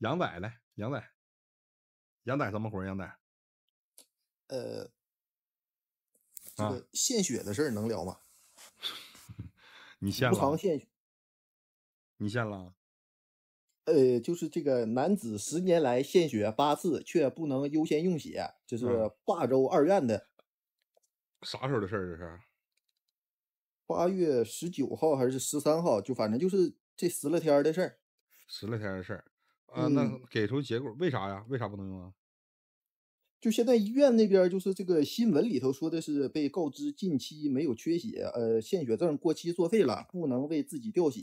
杨仔来，杨仔，杨仔什么活儿？杨仔，呃，这个献血的事儿能聊吗？你献了，无偿献血。你献了？呃，就是这个男子十年来献血八次，却不能优先用血，就是霸州二院的。啥时候的事儿？这是八月十九号还是十三号？就反正就是这十来天的事儿。十来天的事儿。啊，那给出结果，为啥呀？为啥不能用啊？就现在医院那边，就是这个新闻里头说的是，被告知近期没有缺血，呃，献血证过期作废了，不能为自己掉血。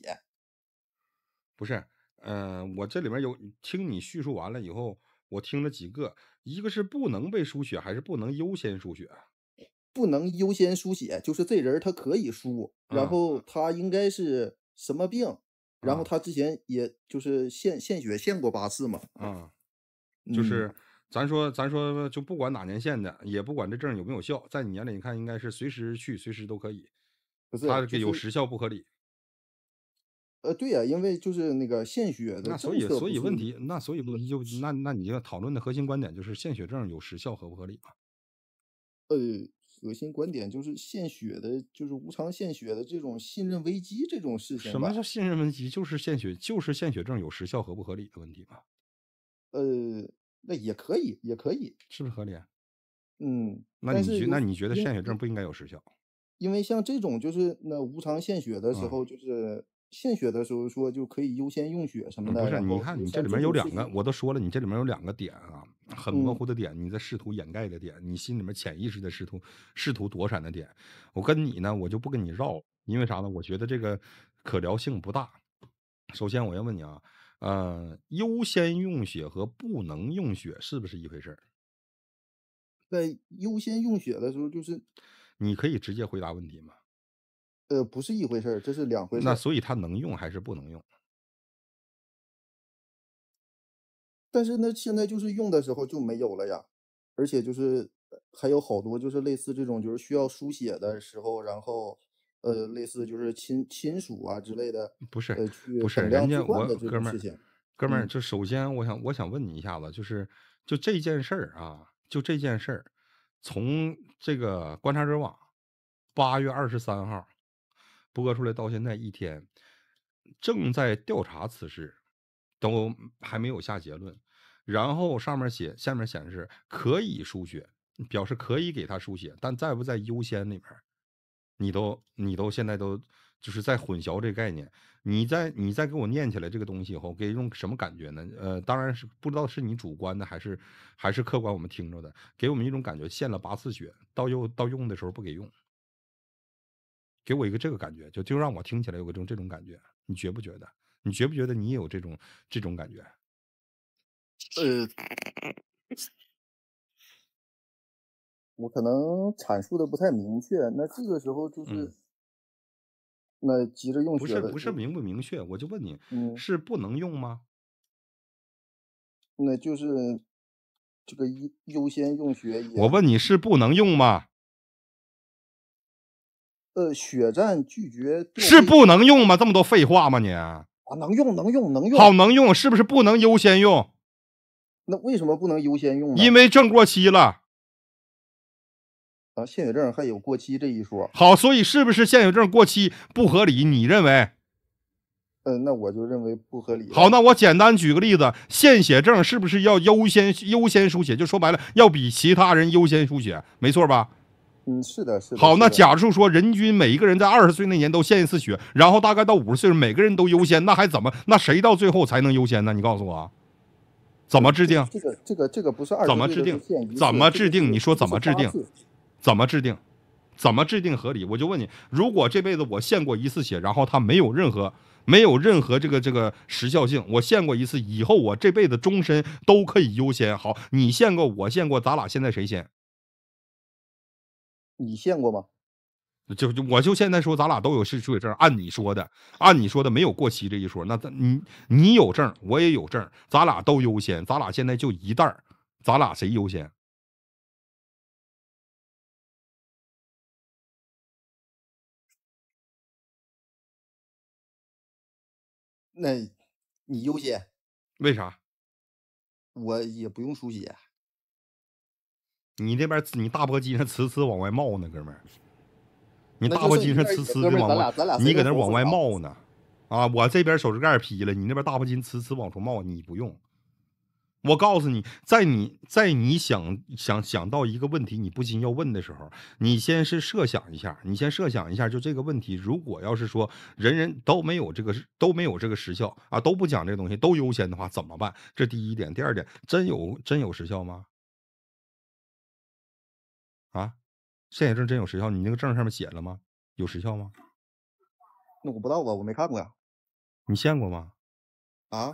不是，嗯，我这里面有听你叙述完了以后，我听了几个，一个是不能被输血，还是不能优先输血？不能优先输血，就是这人他可以输，然后他应该是什么病？然后他之前也就是献献血献过八次嘛，啊，就是咱说咱说就不管哪年献的，也不管这证有没有效，在你眼里你看应该是随时去随时都可以，不是？个有时效不合理？呃，对呀，因为就是那个献血的，那所以所以问题，那所以问题就那那你要讨论的核心观点就是献血证有时效合不合理嘛？呃。核心观点就是献血的，就是无偿献血的这种信任危机这种事情。什么叫信任危机？就是献血，就是献血证有时效合不合理的问题嘛。呃，那也可以，也可以，是不是合理？嗯。那你觉那你觉得献血证不应该有时效？因为像这种，就是那无偿献血的时候，就是献血的时候说就可以优先用血什么的。不是，你看你这里面有两个，我都说了，你这里面有两个点啊。很模糊的点，你在试图掩盖的点，你心里面潜意识的试图试图躲闪的点。我跟你呢，我就不跟你绕，因为啥呢？我觉得这个可聊性不大。首先我要问你啊，呃，优先用血和不能用血是不是一回事在优先用血的时候，就是你可以直接回答问题吗？呃，不是一回事这是两回事那所以它能用还是不能用？但是那现在就是用的时候就没有了呀，而且就是还有好多就是类似这种就是需要书写的时候，然后呃类似就是亲亲属啊之类的，不是不是人家我哥们儿，哥们儿就首先我想我想问你一下子，就是就这件事儿啊，就这件事儿，从这个观察者网八月二十三号播出来到现在一天，正在调查此事。都还没有下结论，然后上面写，下面显示可以输血，表示可以给他输血，但在不在优先里面，你都你都现在都就是在混淆这概念。你在你再给我念起来这个东西以后，给一种什么感觉呢？呃，当然是不知道是你主观的还是还是客观，我们听着的，给我们一种感觉，献了八次血，到用到用的时候不给用，给我一个这个感觉，就就让我听起来有个种这种感觉，你觉不觉得？你觉不觉得你也有这种这种感觉？呃，我可能阐述的不太明确。那这个时候就是，那急着用不是不是明不明确？我就问你，是不能用吗？那就是这个优优先用学。我问你是不能用吗？呃，血战拒绝是不能用吗？这么多废话吗？你？啊，能用能用能用，好能用，是不是不能优先用？那为什么不能优先用？因为证过期了。啊，献血证还有过期这一说。好，所以是不是献血证过期不合理？你认为？嗯，那我就认为不合理。好，那我简单举个例子，献血证是不是要优先优先输血？就说白了，要比其他人优先输血，没错吧？嗯，是的，是好。那假设说，人均每一个人在二十岁那年都献一次血，然后大概到五十岁，每个人都优先，那还怎么？那谁到最后才能优先呢？你告诉我，怎么制定？这个这个这个不是二怎么制定？怎么制定？你说怎么制定？怎么制定？怎么制定合理？我就问你，如果这辈子我献过一次血，然后他没有任何没有任何这个这个时效性，我献过一次以后，我这辈子终身都可以优先。好，你献过，我献过，咱俩现在谁先？你献过吗？就就我就现在说，咱俩都有献血证。按你说的，按你说的，没有过期这一说。那咱你你有证，我也有证，咱俩都优先。咱俩现在就一袋儿，咱俩谁优先？那你优先？为啥？我也不用输血。你那边你大脖筋上呲呲往外冒呢，哥们儿，你大脖筋上呲呲的往外，你搁那往外冒呢啊！我这边手指盖劈了，你那边大脖筋呲呲往出冒，你不用。我告诉你，在你，在你想想想到一个问题，你不禁要问的时候，你先是设想一下，你先设想一下，就这个问题，如果要是说人人都没有这个，都没有这个时效啊，都不讲这个东西，都优先的话，怎么办？这第一点，第二点，真有真有时效吗？献血证真有时效？你那个证上面写了吗？有时效吗？那我不知道吧，我没看过呀。你献过吗？啊？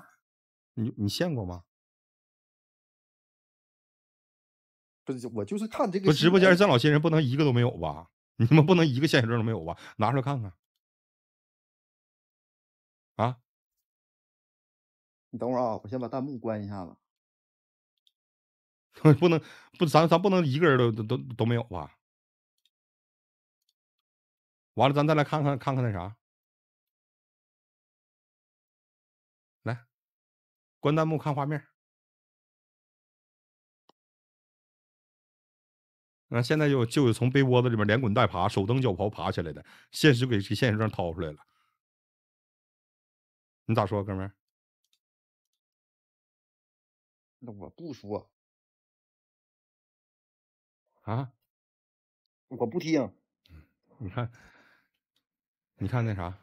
你你献过吗？不是，我就是看这个。我直播间这老些人不能一个都没有吧？你们不能一个献血证都没有吧？拿出来看看。啊？你等会儿啊，我先把弹幕关一下子。不能不，咱咱不能一个人都都都没有吧？完了，咱再来看看，看看那啥，来，关弹幕，看画面。那现在就就有从被窝子里边连滚带爬、手蹬脚刨爬起来的，现实给现实证掏出来了。你咋说，哥们？那我不说。啊？我不听。你看。你看那啥，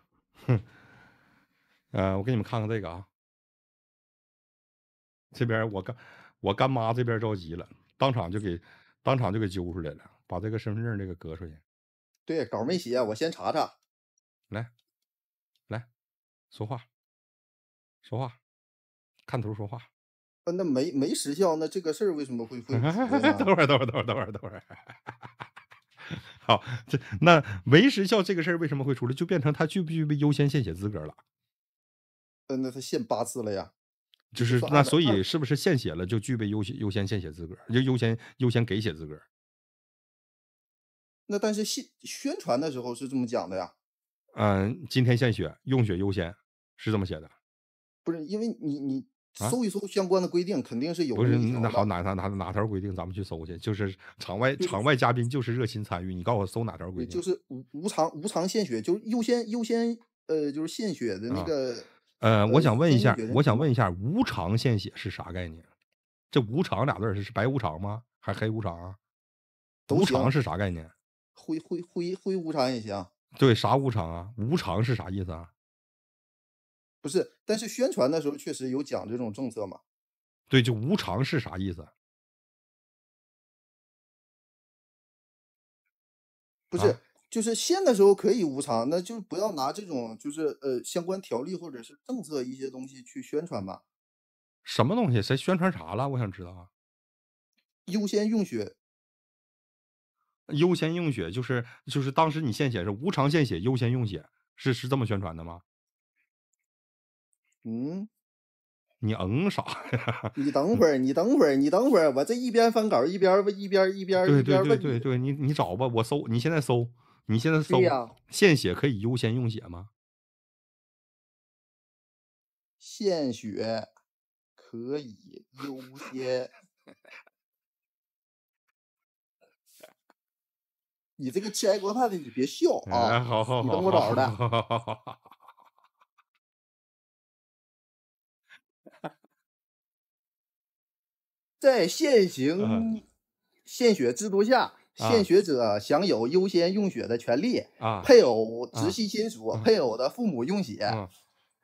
呃，我给你们看看这个啊。这边我干我干妈这边着急了，当场就给当场就给揪出来了，把这个身份证这个搁出去。对，稿没写，我先查查。来，来说话，说话，看图说话。啊、那没没时效，那这个事儿为什么会会？等会儿，等会儿，等会儿，等会儿，等会儿。啊，这那为时效这个事儿为什么会出来，就变成他具不具备优先献血资格了？那他献八次了呀，就是那所以是不是献血了就具备优先优先献血资格，就优先优先给血资格？那但是宣宣传的时候是这么讲的呀？嗯，今天献血用血优先是这么写的，不是因为你你。搜一搜相关的规定，肯定是有。不是，那好，哪哪哪哪条规定？咱们去搜去。就是场外场外嘉宾，就是热心参与。你告诉我，搜哪条规定？就是无无偿无偿献血，就是优先优先呃，就是献血的那个。呃，我想问一下，我想问一下，无偿献血是啥概念？这无偿俩字是是白无偿吗？还黑无偿？无偿是啥概念？灰灰灰灰无偿也行。对啥无偿啊？无偿是啥意思啊？不是，但是宣传的时候确实有讲这种政策嘛？对，就无偿是啥意思？不是，就是献的时候可以无偿，那就不要拿这种就是呃相关条例或者是政策一些东西去宣传吧。什么东西？谁宣传啥了？我想知道啊。优先用血，优先用血就是就是当时你献血是无偿献血，优先用血是是这么宣传的吗？嗯，你嗯啥呀？你等会儿，你等会儿，你等会儿，我这一边翻稿一边问，一边一边一边问。对对对对对，你你找吧，我搜。你现在搜，你现在搜。献血可以优先用血吗？献血可以优先。你这个拆锅饭的，你别笑啊！好好好，你等我找着。好在现行献血制度下，献血者享有优先用血的权利。啊，配偶、直系亲属、配偶的父母用血，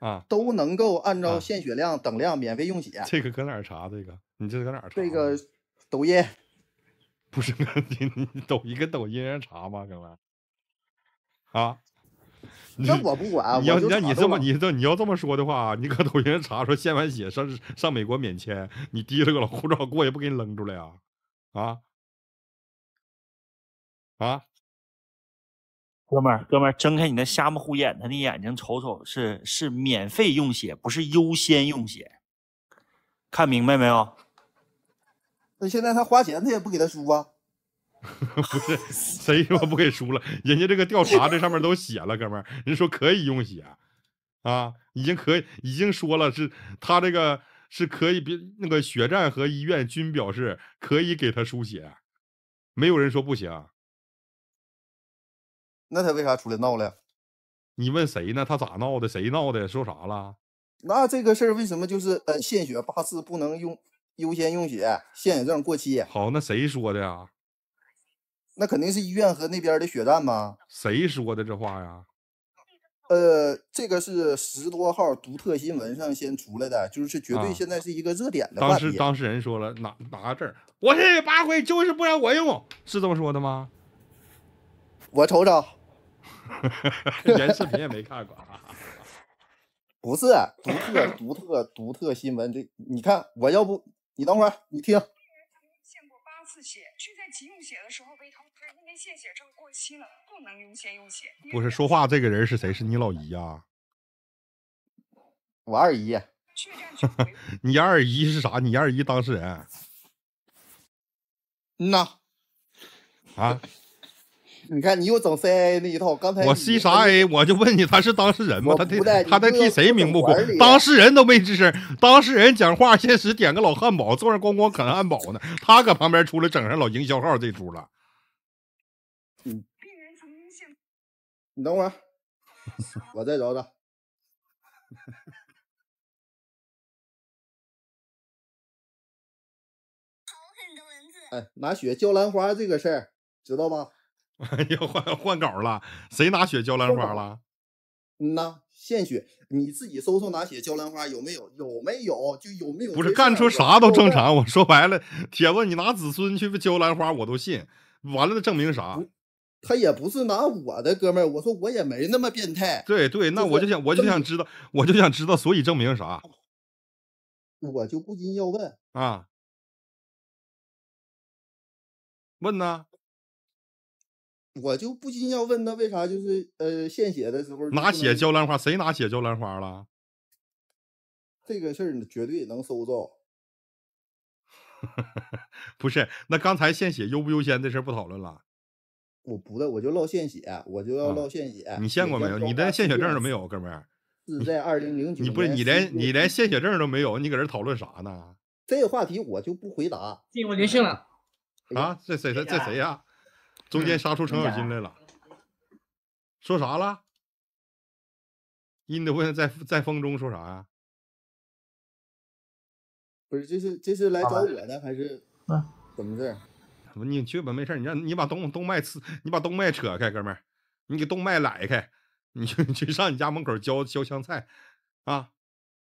啊，都能够按照献血量等量免费用血。这个搁哪儿查？这个你这搁哪儿查？这个抖音不是 你你抖音跟抖音人查吗？哥们啊。那我不管，你要让你这么，你这你要这么说的话，你搁抖音查说献完血上上美国免签，你提了个老护照过也不给你扔出来啊？啊啊，哥们儿，哥们儿，睁开你那瞎目虎眼他的眼睛，瞅瞅，是是免费用血，不是优先用血，看明白没有？那现在他花钱，他也不给他输啊？不是谁说不给输了，人家这个调查这上面都写了，哥们儿，人说可以用血啊，已经可以，已经说了是他这个是可以，别那个血站和医院均表示可以给他输血，没有人说不行。那他为啥出来闹了？你问谁呢？他咋闹的？谁闹的？说啥了？那这个事儿为什么就是呃献血八次不能用优先用血，献血证过期？好，那谁说的呀？那肯定是医院和那边的血站吧？谁说的这话呀？呃，这个是十多号独特新闻上先出来的，就是绝对现在是一个热点的话题。当时当事人说了哪哪个字我是八回，就是不让我用，是这么说的吗？我瞅瞅，连视频也没看过不是独特独特独特新闻，这你看，我要不你等会儿，你听，见 献过八次血，却在急用血的时候。不是说话这个人是谁？是你老姨呀？我二姨。你二姨是啥？你二姨当事人。嗯呐。啊？你看你又整 C A 那一套，刚才我 C 啥 A？我就问你，他是当事人吗？他在他在替谁鸣不公？当事人都没吱声，当事人讲话，现实点个老汉堡，坐那光光啃汉堡呢，他搁旁边出来整上老营销号这出了。你等会儿，我再找找。哎，拿血浇兰花这个事儿，知道吗？要换换稿了，谁拿血浇兰花了？嗯呐，献血，你自己搜搜拿血浇兰花有没有？有没有？就有没有？不是干出啥都正常。我说白了，铁子，你拿子孙去不浇兰花我都信。完了，证明啥？他也不是拿我的，哥们儿，我说我也没那么变态。对对，那我就想，我就想知道，我就想知道，所以证明啥？我就不禁要问啊，问呢？我就不禁要问，那为啥就是呃，献血的时候拿血浇兰花？谁拿血浇兰花了？这个事儿绝对能搜着。不是，那刚才献血优不优先的事儿不讨论了。我不的，我就落献血，我就要落献血。你献过没有？你连献血证都没有，哥们儿。是在二零零九。你不是你连你连献血证都没有，你搁这讨论啥呢？这个话题我就不回答。进我微信了。啊，这谁谁这谁呀？中间杀出程咬金来了。说啥了？印度人在在风中说啥呀？不是，这是这是来找我的还是？怎么事你去吧，没事你让，你把动动脉撕，你把动脉扯开，哥们儿，你给动脉拉开，你去去上你家门口浇浇香菜，啊。